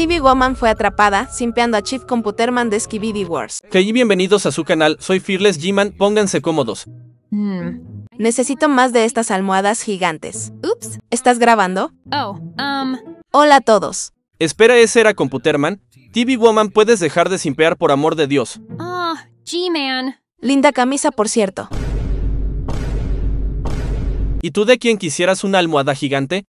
TV Woman fue atrapada, simpeando a Chief Computerman de Skibidi Wars. Hey, bienvenidos a su canal, soy Fearless G-Man, pónganse cómodos. Hmm. Necesito más de estas almohadas gigantes. Ups. ¿Estás grabando? Oh, um... Hola a todos. Espera, ese era Computerman. TV Woman, puedes dejar de simpear por amor de Dios. Ah, G-Man. Linda camisa, por cierto. ¿Y tú de quién quisieras una almohada gigante?